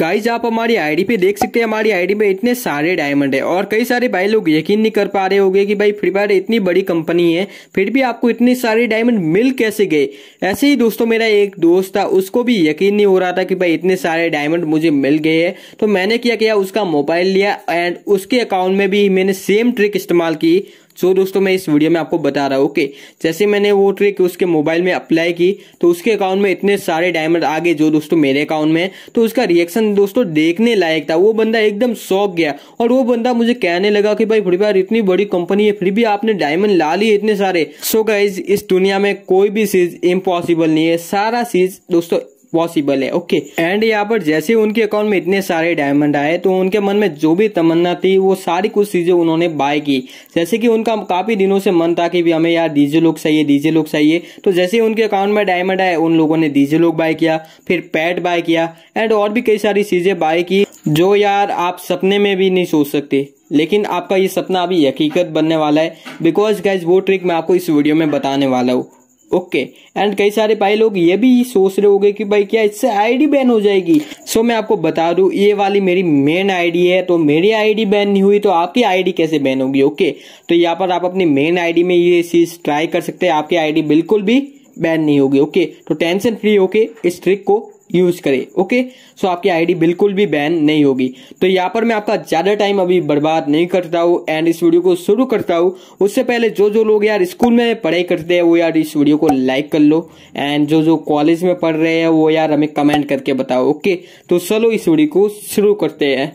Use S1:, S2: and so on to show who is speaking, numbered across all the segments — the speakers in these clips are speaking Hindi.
S1: गाइज आप हमारी आईडी पे देख सकते हैं हमारी आईडी में इतने सारे डायमंड है और कई सारे भाई लोग यकीन नहीं कर पा रहे होंगे कि भाई फ्री फायर इतनी बड़ी कंपनी है फिर भी आपको इतने सारे डायमंड मिल कैसे गए ऐसे ही दोस्तों मेरा एक दोस्त था उसको भी यकीन नहीं हो रहा था कि भाई इतने सारे डायमंड मुझे मिल गए है तो मैंने क्या किया उसका मोबाइल लिया एंड उसके अकाउंट में भी मैंने सेम ट्रिक इस्तेमाल की सो so, दोस्तों मैं इस वीडियो में आपको बता रहा हूँ ओके जैसे मैंने वो ट्रिक उसके मोबाइल में अप्लाई की तो उसके अकाउंट में इतने सारे डायमंड आ गए जो दोस्तों मेरे अकाउंट में तो उसका रिएक्शन रिएक्शन दोस्तों देखने लायक था वो बंदा एकदम शौक गया और वो बंदा मुझे कहने लगा कि भाई फ्री फायर इतनी बड़ी कंपनी है फिर भी आपने डायमंड ला लिए इतने सारे सो so गाइज इस दुनिया में कोई भी चीज इम्पॉसिबल नहीं है सारा चीज दोस्तों पॉसिबल है ओके एंड यहाँ पर जैसे उनके अकाउंट में इतने सारे डायमंड आए तो उनके मन में जो भी तमन्ना थी वो सारी कुछ चीजें उन्होंने बाय की जैसे कि उनका काफी दिनों से मन था कि भी हमें यार डीजे लुक चाहिए डीजे लुक चाहिए तो जैसे उनके अकाउंट में डायमंड आए उन लोगों ने डीजे लुक बाय किया फिर पैट बाय किया एंड और भी कई सारी चीजें बाय की जो यार आप सपने में भी नहीं सोच सकते लेकिन आपका ये सपना अभी हकीकत बनने वाला है बिकॉज गैज वो ट्रिक मैं आपको इस वीडियो में बताने वाला हूँ ओके एंड कई सारे भाई लोग ये भी सोच रहे होंगे कि भाई क्या इससे आईडी बैन हो जाएगी सो so, मैं आपको बता दूं ये वाली मेरी मेन आईडी है तो मेरी आईडी बैन नहीं हुई तो आपकी आईडी कैसे बैन होगी ओके तो यहाँ पर आप अपनी मेन आईडी में ये चीज ट्राई कर सकते हैं आपकी आईडी बिल्कुल भी बैन नहीं होगी ओके तो टेंशन फ्री होके इस ट्रिक को यूज करें ओके सो आपकी आईडी बिल्कुल भी बैन नहीं होगी तो यहाँ पर मैं आपका ज्यादा टाइम अभी बर्बाद नहीं करता हूँ एंड इस वीडियो को शुरू करता हूँ उससे पहले जो जो लोग यार स्कूल में पढ़ाई करते हैं वो यार इस वीडियो को लाइक कर लो एंड जो जो कॉलेज में पढ़ रहे हैं वो यार हमें कमेंट करके बताओ ओके तो चलो इस वीडियो को शुरू करते हैं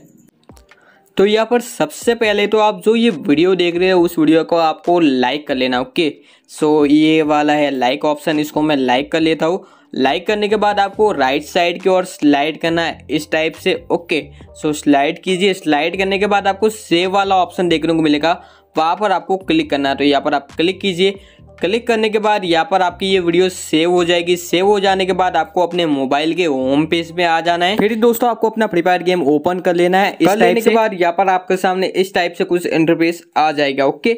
S1: तो यहाँ पर सबसे पहले तो आप जो ये वीडियो देख रहे हो उस वीडियो को आपको लाइक कर लेना ओके सो ये वाला है लाइक ऑप्शन इसको मैं लाइक कर लेता हूँ लाइक करने के बाद आपको राइट साइड की ओर स्लाइड करना है इस टाइप से ओके सो स्लाइड कीजिए स्लाइड करने के बाद आपको सेव वाला ऑप्शन देखने को मिलेगा वहाँ तो पर आपको क्लिक करना है तो यहाँ पर आप क्लिक कीजिए क्लिक करने के बाद यहाँ पर आपकी ये वीडियो सेव हो जाएगी सेव हो जाने के बाद आपको अपने मोबाइल के होम पेज पे आ जाना है फिर दोस्तों आपको अपना फ्री फायर गेम ओपन कर लेना है इस कर लेने के बाद यहाँ पर आपके सामने इस टाइप से कुछ इंटरफेस आ जाएगा ओके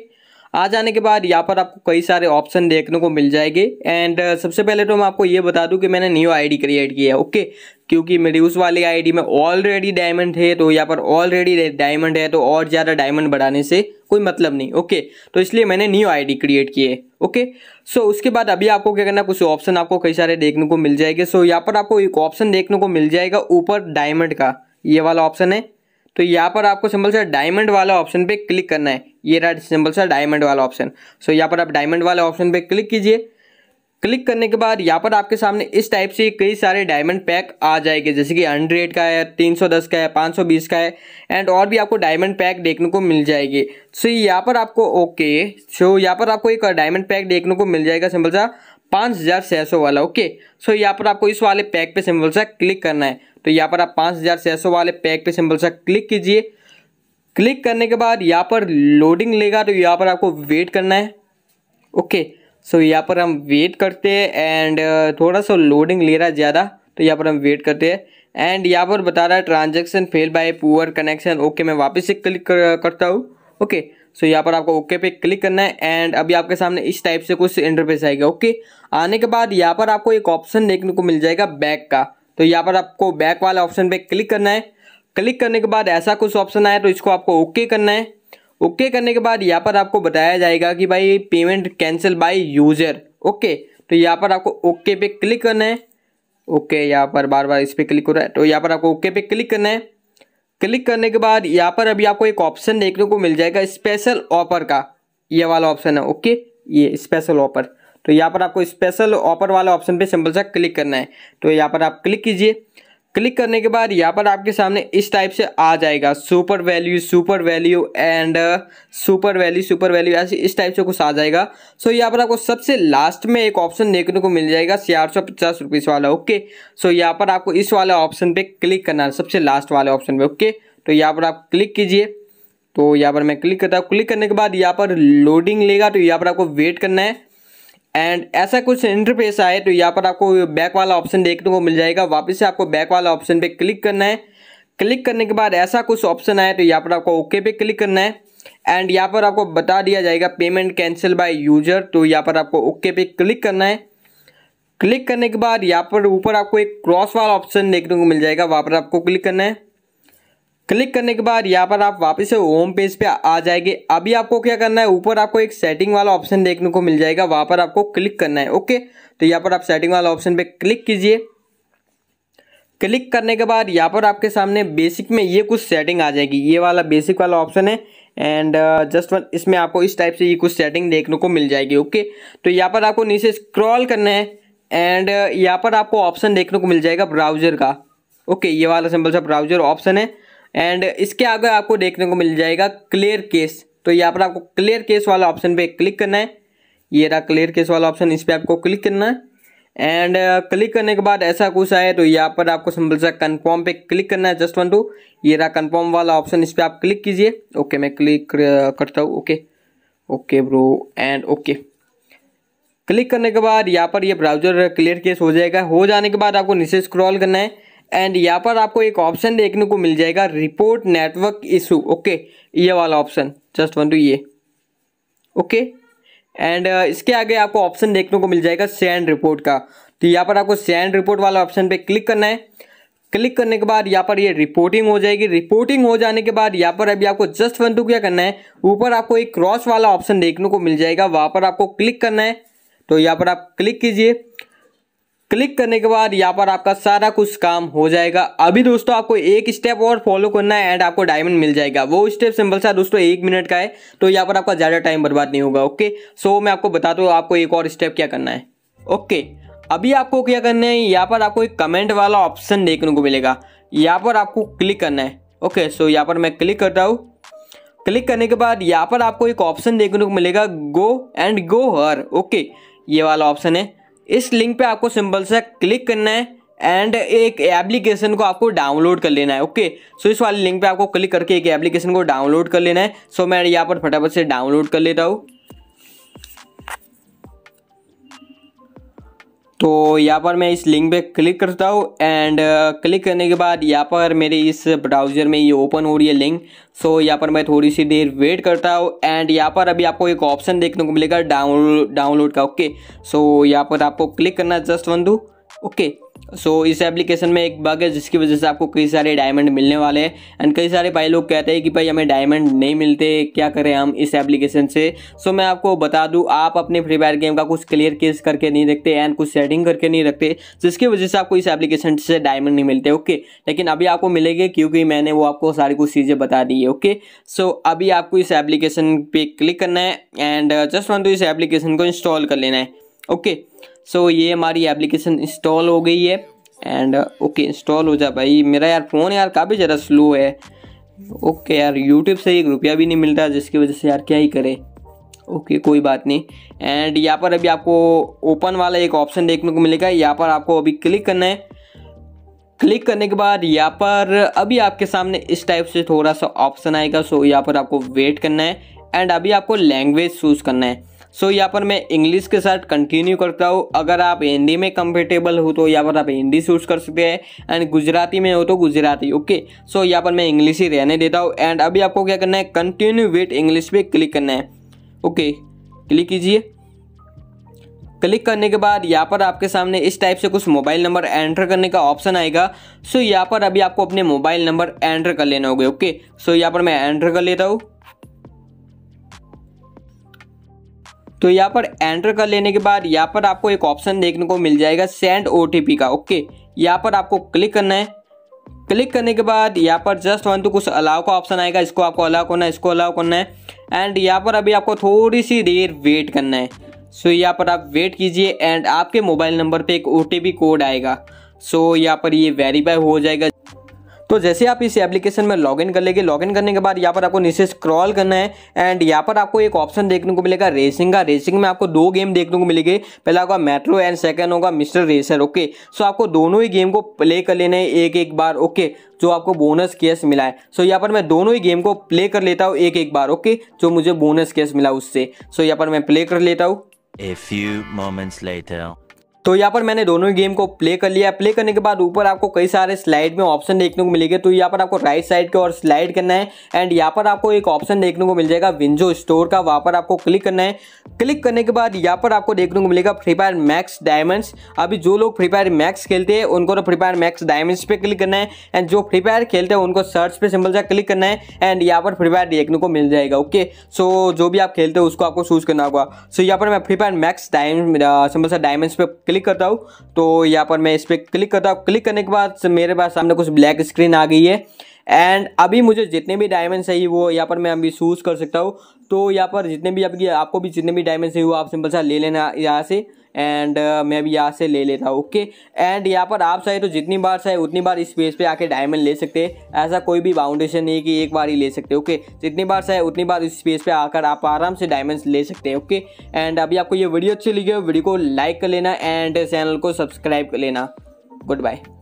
S1: आ जाने के बाद यहाँ पर आपको कई सारे ऑप्शन देखने को मिल जाएंगे एंड uh, सबसे पहले तो मैं आपको ये बता दूँ कि मैंने न्यू आईडी क्रिएट की है ओके क्योंकि मेरी उस वाली आईडी में ऑलरेडी डायमंड है तो यहाँ पर ऑलरेडी डायमंड है तो और ज़्यादा डायमंड बढ़ाने से कोई मतलब नहीं ओके तो इसलिए मैंने न्यू आई क्रिएट की है ओके सो उसके बाद अभी आपको क्या करना कुछ ऑप्शन आपको कई सारे देखने को मिल जाएंगे सो यहाँ पर आपको एक ऑप्शन देखने को मिल जाएगा ऊपर डायमंड का ये वाला ऑप्शन है तो यहाँ पर आपको सिंबल सा डायमंड वाला ऑप्शन पे क्लिक करना है ये रहा सिंबल सा डायमंड वाला ऑप्शन सो यहाँ पर आप डायमंड वाले ऑप्शन पे क्लिक कीजिए क्लिक करने के बाद यहाँ पर आपके सामने इस टाइप से कई सारे डायमंड पैक आ जाएंगे जैसे कि हंड्रेड का है तीन सौ दस का है पाँच सौ बीस का है एंड और भी आपको डायमंड पैक देखने को मिल जाएगी सो यहाँ पर आपको ओके सो यहाँ पर आपको एक डायमंड पैक देखने को मिल जाएगा सिंपल सा पाँच हज़ार छः सौ वाला ओके सो यहाँ पर आपको इस वाले पैक पे सिंबल सा क्लिक करना है तो यहाँ पर आप पाँच हज़ार छः सौ वाले पैक पे सिंबल सा क्लिक कीजिए क्लिक करने के बाद यहाँ पर लोडिंग लेगा तो यहाँ पर आपको वेट करना है ओके सो यहाँ पर हम वेट करते हैं एंड uh, थोड़ा सा लोडिंग ले रहा है ज़्यादा तो यहाँ पर हम वेट करते हैं एंड यहाँ पर बता रहा है transaction fail by poor connection okay मैं वापस से क्लिक करता हूँ ओके okay, सो यहाँ पर आपको ओके पे क्लिक करना है एंड अभी आपके सामने इस टाइप से कुछ इंटरफेस आएगा ओके आने के बाद यहाँ पर आपको एक ऑप्शन देखने को मिल जाएगा बैक का तो यहाँ पर आपको बैक वाले ऑप्शन पे क्लिक करना है क्लिक करने के बाद ऐसा कुछ ऑप्शन आया तो इसको आपको ओके करना है ओके करने के बाद यहाँ पर आपको बताया जाएगा कि भाई payment cancel by user okay तो यहाँ पर आपको ओके पे क्लिक करना है ओके यहाँ पर बार बार इस पर क्लिक हो रहा है तो यहाँ पर आपको ओके पे क्लिक करना है क्लिक करने के बाद यहाँ पर अभी आपको एक ऑप्शन देखने को मिल जाएगा स्पेशल ऑफर का ये वाला ऑप्शन है ओके ये स्पेशल ऑफर तो यहाँ पर आपको स्पेशल ऑफर वाला ऑप्शन पे सिंपल सा क्लिक करना है तो यहाँ पर आप क्लिक कीजिए क्लिक करने के बाद यहाँ पर आपके सामने इस टाइप से आ जाएगा super value super value and super value super value ऐसे इस टाइप से कुछ आ जाएगा सो so, यहाँ पर आपको सबसे लास्ट में एक ऑप्शन देखने को मिल जाएगा चार सौ पचास रुपीस वाला ओके सो so, यहाँ पर आपको इस वाले ऑप्शन पे क्लिक करना है सबसे लास्ट वाले ऑप्शन पे ओके तो यहाँ पर आप क्लिक कीजिए तो यहाँ पर मैं क्लिक करता हूँ क्लिक करने के बाद यहाँ पर लोडिंग लेगा तो यहाँ पर आपको वेट करना है एंड ऐसा कुछ इंटरफेस आए तो यहाँ पर आपको बैक वाला ऑप्शन देखने को मिल जाएगा वापस से आपको बैक वाला ऑप्शन पे क्लिक करना है क्लिक करने के बाद ऐसा कुछ ऑप्शन आए तो यहाँ पर आपको ओके पे क्लिक करना है एंड यहाँ पर आपको बता दिया जाएगा पेमेंट कैंसिल बाय यूजर तो यहाँ पर आपको ओके पे क्लिक करना है क्लिक करने के बाद यहाँ पर ऊपर आपको एक क्रॉस वाला ऑप्शन देखने को मिल जाएगा वहाँ पर आपको क्लिक करना है क्लिक करने के बाद यहाँ पर आप वापस से होम पेज पे आ जाएंगे अभी आपको क्या करना है ऊपर आपको एक सेटिंग वाला ऑप्शन देखने को मिल जाएगा वहां पर आपको क्लिक करना है ओके तो यहाँ पर आप सेटिंग वाला ऑप्शन पे क्लिक कीजिए क्लिक करने के बाद यहाँ पर आपके सामने बेसिक में ये कुछ सेटिंग आ जाएगी ये वाला बेसिक वाला ऑप्शन है एंड जस्ट वन इसमें आपको इस टाइप से ये कुछ सेटिंग देखने को मिल जाएगी ओके तो यहाँ पर आपको नीचे स्क्रॉल करना है एंड uh, यहाँ पर आपको ऑप्शन देखने को मिल जाएगा ब्राउजर का ओके ये वाला सिंपल सा ब्राउजर ऑप्शन है एंड इसके आगे आपको देखने को मिल जाएगा क्लियर केस तो यहाँ पर आपको क्लियर केस वाला ऑप्शन पे क्लिक करना है ये रहा क्लियर केस वाला ऑप्शन इस पर आपको क्लिक करना है एंड क्लिक uh, करने के बाद ऐसा कुछ आए तो यहाँ पर आपको सिंपल सा कन्फर्म पे क्लिक करना है जस्ट वन टू ये रहा कन्फर्म वाला ऑप्शन इस पर आप क्लिक कीजिए ओके मैं क्लिक uh, करता हूँ okay okay bro and okay click करने के बाद यहाँ पर ये ब्राउजर क्लियर केस हो जाएगा हो जाने के बाद आपको नीचे स्क्रॉल करना है एंड यहाँ पर आपको एक ऑप्शन देखने को मिल जाएगा रिपोर्ट नेटवर्क इशू ओके ये वाला ऑप्शन जस्ट वन टू ये ओके एंड uh, इसके आगे आपको ऑप्शन देखने को मिल जाएगा सैंड रिपोर्ट का तो यहाँ पर आपको सैंड रिपोर्ट वाला ऑप्शन पे क्लिक करना है क्लिक करने के बाद यहाँ पर ये रिपोर्टिंग हो जाएगी रिपोर्टिंग हो जाने के बाद यहाँ पर अभी आपको जस्ट वन टू क्या करना है ऊपर आपको एक क्रॉस वाला ऑप्शन देखने को मिल जाएगा वहाँ पर आपको क्लिक करना है तो यहाँ पर आप क्लिक कीजिए क्लिक करने के बाद यहाँ पर आपका सारा कुछ काम हो जाएगा अभी दोस्तों आपको एक स्टेप और फॉलो करना है एंड आपको डायमंड मिल जाएगा वो स्टेप सिंपल सा दोस्तों एक मिनट का है तो यहाँ पर आपका ज़्यादा टाइम बर्बाद नहीं होगा ओके सो मैं आपको बता दूँ आपको एक और स्टेप क्या करना है ओके अभी आपको क्या करना है यहाँ पर आपको एक कमेंट वाला ऑप्शन देखने को मिलेगा यहाँ पर आपको क्लिक करना है ओके सो यहाँ पर मैं क्लिक करता हूँ क्लिक करने के बाद यहाँ पर आपको एक ऑप्शन देखने को मिलेगा go and go her okay ये वाला ऑप्शन है इस लिंक पे आपको सिंपल सा क्लिक करना है एंड एक एप्लीकेशन को आपको डाउनलोड कर लेना है ओके सो इस वाले लिंक पे आपको क्लिक करके एक एप्लीकेशन को डाउनलोड कर लेना है सो मैं यहाँ पर फटाफट से डाउनलोड कर लेता हूँ तो यहाँ पर मैं इस लिंक पे क्लिक करता हूँ एंड क्लिक uh, करने के बाद यहाँ पर मेरे इस ब्राउज़र में ये ओपन हो रही है लिंक सो so, यहाँ पर मैं थोड़ी सी देर वेट करता हूँ एंड यहाँ पर अभी आपको एक ऑप्शन देखने को मिलेगा डाउन डाउनलोड का ओके सो so, यहाँ पर आपको क्लिक करना just one two okay so so, इस एप्लीकेशन में एक बग है जिसकी वजह से आपको कई सारे डायमंड मिलने वाले हैं एंड कई सारे भाई लोग कहते हैं कि भाई हमें डायमंड नहीं मिलते क्या करें हम इस एप्लीकेशन से सो so, मैं आपको बता दूं आप अपने फ्री फायर गेम का कुछ क्लियर केस करके नहीं रखते एंड कुछ सेटिंग करके नहीं रखते जिसकी वजह से आपको इस एप्लीकेशन से डायमंड नहीं मिलते ओके लेकिन अभी आपको मिलेंगे क्योंकि मैंने वो आपको सारी कुछ चीज़ें बता दी है ओके सो अभी आपको इस एप्लीकेशन पर क्लिक करना है एंड जस्ट वन टू इस एप्लीकेशन को इंस्टॉल कर लेना है ओके okay. सो so, ये हमारी एप्लीकेशन इंस्टॉल हो गई है एंड ओके इंस्टॉल हो जा भाई मेरा यार फ़ोन यार काफ़ी ज़्यादा स्लो है ओके okay, यार यूट्यूब से एक रुपया भी नहीं मिलता जिसकी वजह से यार क्या ही करे ओके okay, कोई बात नहीं एंड यहाँ पर अभी आपको ओपन वाला एक ऑप्शन देखने को मिलेगा यहाँ पर आपको अभी क्लिक करना है क्लिक करने के बाद यहाँ पर अभी आपके सामने इस टाइप से थोड़ा सा ऑप्शन आएगा सो यहाँ पर आपको वेट करना है एंड अभी आपको लैंग्वेज चूज़ करना है सो यहाँ पर मैं इंग्लिश के साथ कंटिन्यू करता हूँ अगर आप हिंदी में कंफर्टेबल हो तो यहाँ पर आप हिंदी चूज कर सकते हैं एंड गुजराती में हो तो गुजराती ओके सो यहाँ पर मैं इंग्लिश ही रहने देता हूँ एंड अभी आपको क्या करना है कंटिन्यू विथ इंग्लिश पे क्लिक करना है ओके क्लिक कीजिए क्लिक करने के बाद यहाँ पर आपके सामने इस टाइप से कुछ मोबाइल नंबर एंटर करने का ऑप्शन आएगा सो यहाँ पर अभी आपको अपने मोबाइल नंबर एंटर कर लेना होगा ओके सो यहाँ पर मैं एंटर कर लेता हूँ तो यहाँ पर एंटर कर लेने के बाद यहाँ पर आपको एक ऑप्शन देखने को मिल जाएगा सेंड ओ का ओके यहाँ पर आपको क्लिक करना है क्लिक करने के बाद यहाँ पर जस्ट वन टू कुछ अलाव का ऑप्शन आएगा इसको आपको अलाव करना है इसको अलाव करना है एंड यहाँ पर अभी आपको थोड़ी सी देर वेट करना है सो so, यहाँ पर आप वेट कीजिए एंड आपके मोबाइल नंबर पे एक ओ कोड आएगा सो so, यहाँ पर ये वेरीफाई हो जाएगा तो जैसे आप इस एप्लीकेशन में लॉगिन कर लेंगे लॉगिन करने के बाद यहाँ पर आपको नीचे स्क्रॉल करना है एंड यहाँ पर आपको एक ऑप्शन देखने को मिलेगा रेसिंग का रेसिंग में आपको दो गेम देखने को मिलेगी पहला होगा मेट्रो एंड सेकेंड होगा मिस्टर रेसर ओके सो आपको दोनों ही गेम को प्ले कर लेना है एक एक बार ओके जो आपको बोनस केस मिला है सो यहाँ पर मैं दोनों ही गेम को प्ले कर लेता हूँ एक एक बार ओके जो मुझे बोनस केस मिला उससे सो यहाँ पर मैं प्ले कर लेता हूँ A few moments later. तो यहाँ पर मैंने दोनों गेम को प्ले कर लिया प्ले करने के बाद ऊपर आपको कई सारे स्लाइड में ऑप्शन देखने को मिलेगा तो यहाँ पर आपको राइट साइड के और स्लाइड करना है एंड यहाँ पर आपको एक ऑप्शन देखने को मिल जाएगा विंजो स्टोर का वहाँ पर आपको क्लिक करना है क्लिक करने के बाद यहाँ पर आपको देखने को मिलेगा फ्री फायर मैक्स डायमंड्स अभी जो लोग फ्री फायर मैक्स खेलते हैं उनको तो फ्री फायर मैक्स डायमंड्स पे क्लिक करना है एंड जो फ्री फायर खेलते हैं उनको सर्च पे सिंपल सा क्लिक करना है एंड यहाँ पर फ्री फायर देखने को मिल जाएगा ओके सो जो भी आप खेलते हो उसको आपको चूज करना होगा सो यहाँ पर मैं free fire max diamond simple सा डायमंड्स पे क्लिक क्लिक करता हूँ तो यहाँ पर मैं इस पर क्लिक करता हूँ क्लिक करने के बाद मेरे पास सामने कुछ ब्लैक स्क्रीन आ गई है एंड अभी मुझे जितने भी डायमंड चाहिए वो यहाँ पर मैं अभी चूज़ कर सकता हूँ तो यहाँ पर जितने भी अभी आपको भी जितने भी डायमंड चाहिए वो आप सिंपल सा ले लेना यहाँ से एंड uh, मैं अभी यहाँ से ले लेता हूँ ओके एंड यहाँ पर आप चाहे तो जितनी बार चाहे उतनी बार इस पेज पे आके डायमंड ले सकते हैं ऐसा कोई भी बाउंडेशन नहीं है कि एक बार ही ले सकते ओके जितनी बार चाहे उतनी बार इस पेज पे आकर आप आराम से डायमंड ले सकते हैं ओके एंड अभी आपको ये वीडियो अच्छी लगी हो वीडियो को लाइक कर लेना एंड चैनल को सब्सक्राइब कर लेना गुड बाय